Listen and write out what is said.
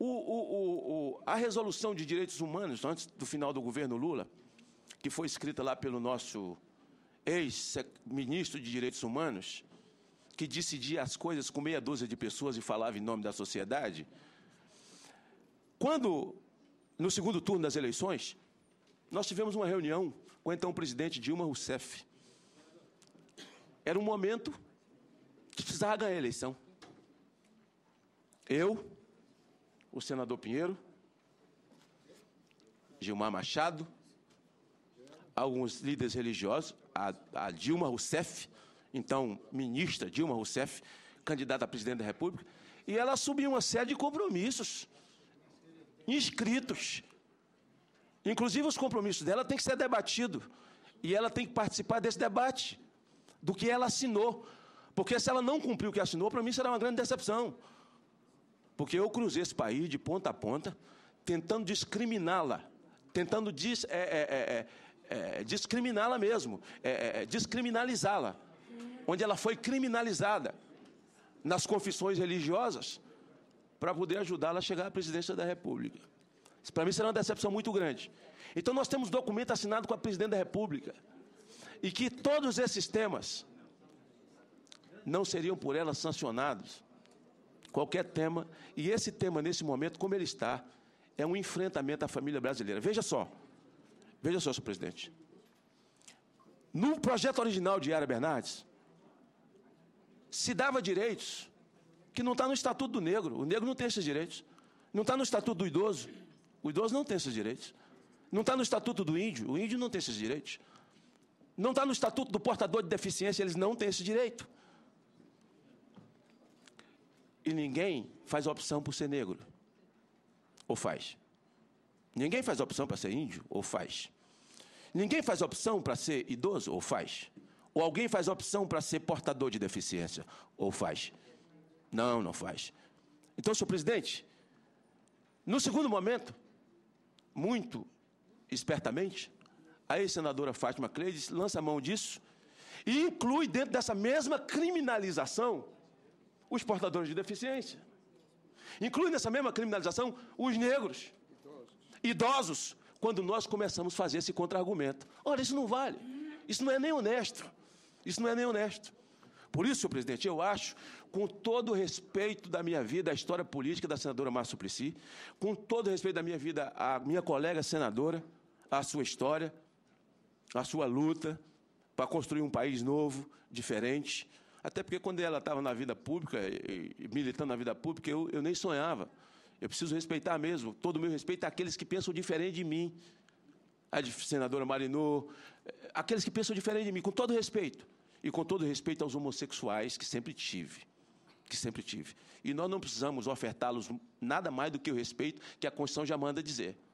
O, o, o, a resolução de direitos humanos, antes do final do governo Lula, que foi escrita lá pelo nosso ex-ministro de Direitos Humanos, que decidia as coisas com meia dúzia de pessoas e falava em nome da sociedade, quando, no segundo turno das eleições, nós tivemos uma reunião com então, o então presidente Dilma Rousseff. Era um momento que precisava ganhar a eleição. Eu, o senador Pinheiro, Gilmar Machado, alguns líderes religiosos, a, a Dilma Rousseff, então ministra Dilma Rousseff, candidata a presidente da República, e ela assumiu uma série de compromissos inscritos. Inclusive, os compromissos dela têm que ser debatidos. E ela tem que participar desse debate, do que ela assinou. Porque se ela não cumpriu o que assinou, para mim será uma grande decepção. Porque eu cruzei esse país de ponta a ponta, tentando discriminá-la, tentando dis, é, é, é, discriminá-la mesmo, descriminalizá-la. Onde ela foi criminalizada nas confissões religiosas para poder ajudá-la a chegar à presidência da República. Isso para mim será uma decepção muito grande. Então nós temos documento assinado com a presidente da República e que todos esses temas não seriam por ela sancionados qualquer tema. E esse tema, nesse momento, como ele está, é um enfrentamento à família brasileira. Veja só. Veja só, senhor presidente. No projeto original de Yara Bernardes, se dava direitos que não está no Estatuto do Negro. O negro não tem esses direitos. Não está no Estatuto do Idoso. O idoso não tem esses direitos. Não está no Estatuto do Índio. O índio não tem esses direitos. Não está no Estatuto do Portador de Deficiência. Eles não têm esse direito. E ninguém faz opção por ser negro. Ou faz. Ninguém faz opção para ser índio, ou faz. Ninguém faz opção para ser idoso, ou faz. Ou alguém faz opção para ser portador de deficiência, ou faz. Não, não faz. Então, senhor presidente, no segundo momento, muito espertamente, a ex-senadora Fátima Cleides lança mão disso e inclui dentro dessa mesma criminalização os portadores de deficiência. Inclui nessa mesma criminalização os negros, idosos, quando nós começamos a fazer esse contra-argumento. Olha, isso não vale. Isso não é nem honesto. Isso não é nem honesto. Por isso, senhor presidente, eu acho, com todo o respeito da minha vida à história política da senadora Márcia Suplicy, com todo o respeito da minha vida à minha colega senadora, à sua história, à sua luta para construir um país novo, diferente, até porque quando ela estava na vida pública, militando na vida pública, eu, eu nem sonhava. Eu preciso respeitar mesmo. Todo o meu respeito àqueles que pensam diferente de mim. A senadora Marinô, aqueles eh, que pensam diferente de mim, com todo respeito. E com todo respeito aos homossexuais que sempre tive. Que sempre tive. E nós não precisamos ofertá-los nada mais do que o respeito que a Constituição já manda dizer.